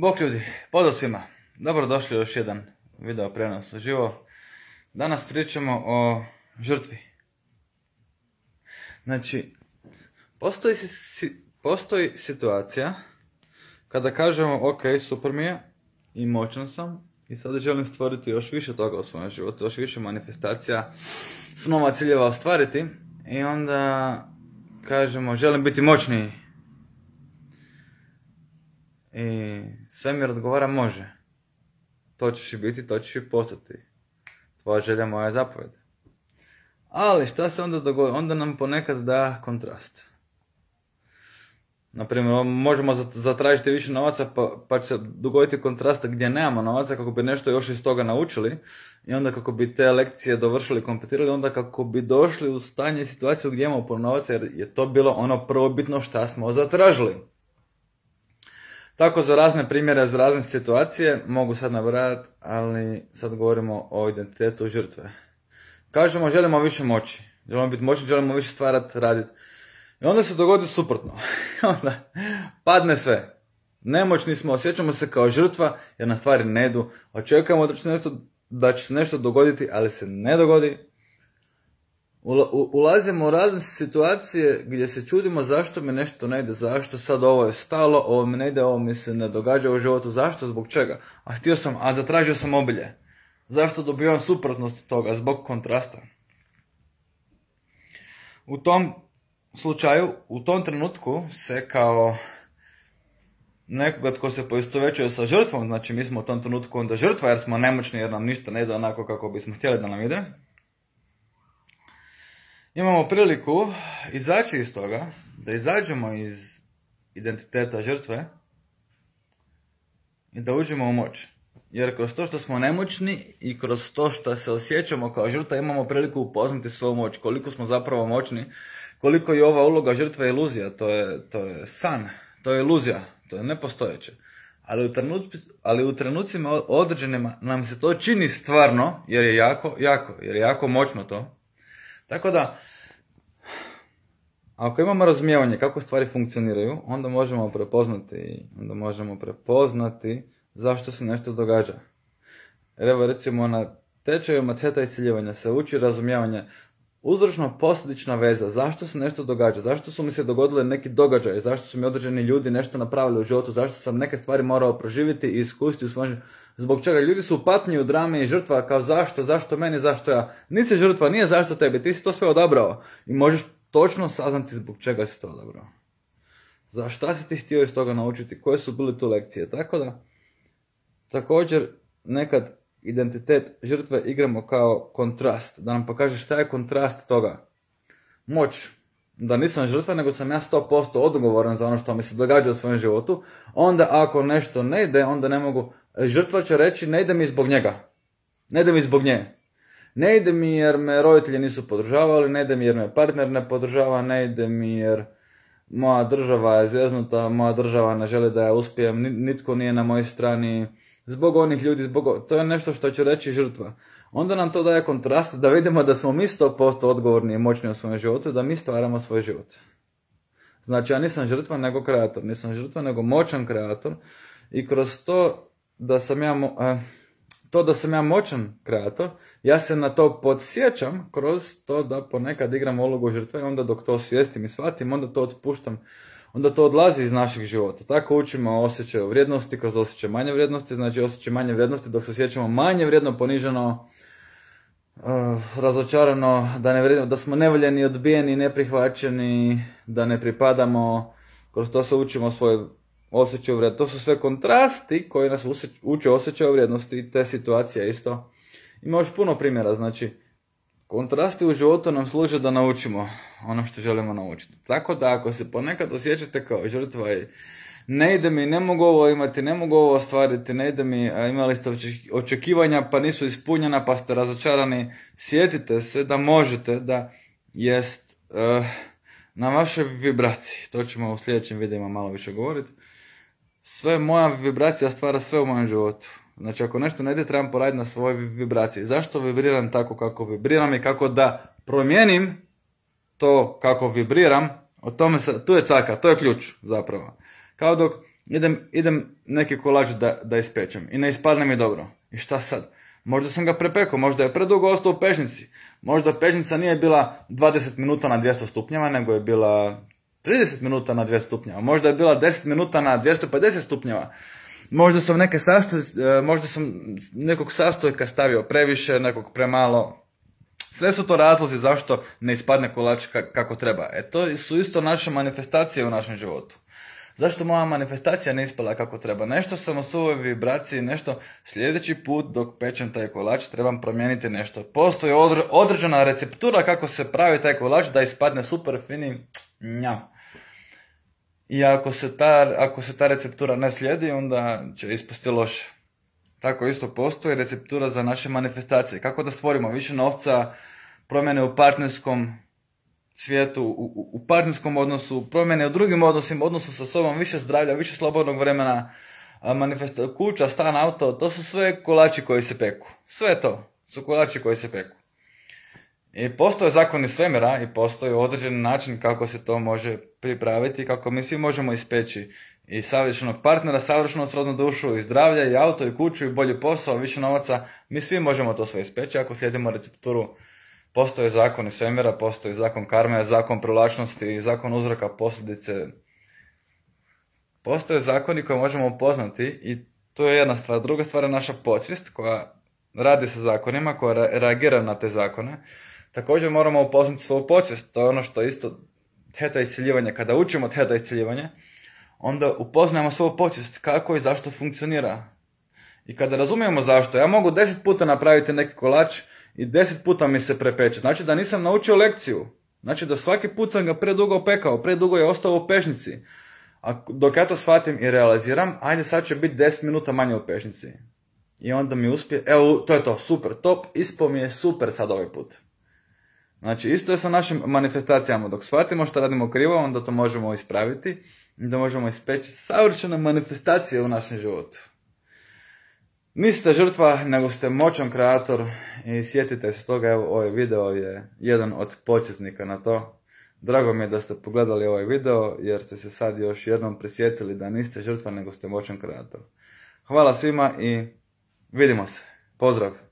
Bok ljudi, pozdrav svima. Dobrodošli u još jedan video prenos živo. Danas pričamo o žrtvi. Znači, postoji, situacija kada kažemo ok, super mi je i moćan sam i sad želim stvoriti još više toga u svojem životu, još više manifestacija, snova ciljeva ostvariti i onda kažemo želim biti moćniji i mi odgovara može. To ćeš i biti, to ćeš i postati. Tvoja želja, moja zapovjed. Ali šta se onda dogodi? Onda nam ponekad da kontrast. Naprimjer, možemo zatražiti više novaca pa, pa će se dogoditi kontrasta gdje nemamo novaca kako bi nešto još iz toga naučili i onda kako bi te lekcije dovršili, kompetirali, onda kako bi došli u stanje situaciju gdje imamo puno novaca jer je to bilo ono prvobitno šta smo zatražili. Tako za razne primjere, za razne situacije, mogu sad nabrajati, ali sad govorimo o identitetu žrtve. Kažemo, želimo više moći. Želimo biti moćni, želimo više stvarati, raditi. I onda se dogodi suprotno. onda padne sve. Nemoćni smo, osjećamo se kao žrtva jer na stvari ne idu. Očekujemo da će se nešto dogoditi, ali se ne dogodi. Ulazimo u razne situacije gdje se čudimo zašto mi nešto ne ide, zašto sad ovo je stalo, ovo mi ne ide, ovo mi se ne događa u životu, zašto, zbog čega? A htio sam, a zatražio sam obilje. Zašto dobivam suprotnost toga, zbog kontrasta? U tom slučaju, u tom trenutku se kao nekoga tko se poistovećuje sa žrtvom, znači mi smo u tom trenutku onda žrtva jer smo nemoćni jer nam ništa ne ide onako kako bismo htjeli da nam ide, imamo priliku izaći iz toga, da izađemo iz identiteta žrtve i da uđemo u moć. Jer kroz to što smo nemoćni i kroz to što se osjećamo kao žrta imamo priliku upoznati svoju moć. Koliko smo zapravo moćni, koliko je ova uloga žrtva iluzija, to je, to je san, to je iluzija, to je nepostojeće. Ali u, trenutci ali u trenucima određenima nam se to čini stvarno, jer je jako, jako, jer je jako moćno to. Tako da, ako imamo razumijevanje kako stvari funkcioniraju, onda možemo prepoznati, onda možemo prepoznati zašto se nešto događa. Evo recimo na tečajima teta isciljevanja se uči razumijevanje uzročno-posljedična veza, zašto se nešto događa, zašto su mi se dogodile neki događaj, zašto su mi određeni ljudi nešto napravili u životu, zašto sam neke stvari morao proživjeti i iskustiti u životu zbog čega ljudi su upatni u drame i žrtva kao zašto, zašto meni, zašto ja. Nisi žrtva, nije zašto tebi, ti si to sve odabrao i možeš točno saznati zbog čega si to odabrao. Za šta si ti htio iz toga naučiti, koje su bile tu lekcije, tako da također nekad identitet žrtve igramo kao kontrast, da nam pokaže šta je kontrast toga. Moć, da nisam žrtva, nego sam ja 100% odgovoran za ono što mi se događa u svojem životu, onda ako nešto ne ide, onda ne mogu žrtva će reći ne ide mi zbog njega, ne ide mi zbog nje. Ne ide mi jer me roditelji nisu podržavali, ne ide mi jer me partner ne podržava, ne ide mi jer moja država je zeznuta, moja država ne želi da ja uspijem, nitko nije na mojoj strani, zbog onih ljudi, zbog... to je nešto što će reći žrtva. Onda nam to daje kontrast da vidimo da smo mi 100% odgovorni i moćni u svojem životu, da mi stvaramo svoj život. Znači ja nisam žrtva nego kreator, nisam žrtva nego moćan kreator i kroz to da sam ja, e, to da sam ja moćan kreator, ja se na to podsjećam kroz to da ponekad igram ulogu žrtve onda dok to svijestim i shvatim, onda to otpuštam, onda to odlazi iz naših života. Tako učimo osjećaju vrijednosti kroz osjećaj manje vrijednosti, znači osjećaj manje vrijednosti dok se osjećamo manje vrijedno, poniženo, e, razočarano, da, ne da smo nevoljeni, odbijeni, neprihvaćeni, da ne pripadamo, kroz to se učimo svoje osjećaju vrijednosti. To su sve kontrasti koji nas uče osjećaju vrijednosti i te situacije isto. Ima još puno primjera, znači, kontrasti u životu nam služe da naučimo ono što želimo naučiti. Tako da ako se ponekad osjećate kao žrtva i ne ide mi, ne mogu ovo imati, ne mogu ovo ostvariti, ne ide mi, imali ste očekivanja pa nisu ispunjena pa ste razočarani, sjetite se da možete da jest eh, na vašoj vibraciji. To ćemo u sljedećim videima malo više govoriti sve moja vibracija stvara sve u mojem životu. Znači ako nešto ne ide, trebam poraditi na svojoj vibraciji. Zašto vibriram tako kako vibriram i kako da promijenim to kako vibriram, o tome se, tu je caka, to je ključ zapravo. Kao dok idem, idem neki kolač da, da ispečem i ne ispadne mi dobro. I šta sad? Možda sam ga prepekao, možda je predugo ostao u pešnici. Možda pešnica nije bila 20 minuta na 200 stupnjeva, nego je bila 30 minuta na 200 stupnjeva, možda je bila 10 minuta na 250 stupnjeva. Možda sam neke sastoj, eh, možda sam nekog sastojka stavio previše, nekog premalo. Sve su to razlozi zašto ne ispadne kolač kako treba. E to su isto naše manifestacije u našem životu. Zašto moja manifestacija ne ispala kako treba? Nešto sam u svojoj vibraciji, nešto sljedeći put dok pečem taj kolač trebam promijeniti nešto. Postoji određena receptura kako se pravi taj kolač da ispadne super fini nja I ako se, ta, ako se ta receptura ne slijedi, onda će ispasti loše. Tako isto postoji receptura za naše manifestacije. Kako da stvorimo više novca, promjene u partnerskom svijetu, u, u partnerskom odnosu, promjene u drugim odnosima, odnosu sa sobom, više zdravlja, više slobodnog vremena, manifesta, kuća, stan, auto, to su sve kolači koji se peku. Sve to su kolači koji se peku. I postoje zakoni svemira i postoji određen način kako se to može pripraviti, kako mi svi možemo ispeći i savršenog partnera, savršenu srodnu dušu, i zdravlja, i auto, i kuću, i bolji posao, više novaca. Mi svi možemo to sve ispeći ako slijedimo recepturu Postoje zakoni svemira, postoji zakon karme, zakon privlačnosti, zakon uzroka posljedice. Postoje zakoni koje možemo upoznati i to je jedna stvar. Druga stvar je naša podsvijest koja radi sa zakonima, koja reagira na te zakone. Također moramo upoznati svoju podsvijest, to je ono što isto teta isciljivanja. Kada učimo teta isciljivanja, onda upoznajemo svoju podsvijest, kako i zašto funkcionira. I kada razumijemo zašto, ja mogu deset puta napraviti neki kolač, i deset puta mi se prepeče. Znači da nisam naučio lekciju. Znači da svaki put sam ga predugo pekao, predugo je ostao u pešnici. A dok ja to shvatim i realiziram, ajde sad će biti 10 minuta manje u pešnici. I onda mi uspije, evo to je to, super, top, ispao mi je super sad ovaj put. Znači isto je sa našim manifestacijama, dok shvatimo što radimo krivo, onda to možemo ispraviti i da možemo ispeći savršene manifestacije u našem životu. Niste žrtva, nego ste moćan kreator i sjetite se toga, evo ovaj video je jedan od početnika na to. Drago mi je da ste pogledali ovaj video jer ste se sad još jednom prisjetili da niste žrtva, nego ste moćan kreator. Hvala svima i vidimo se. Pozdrav!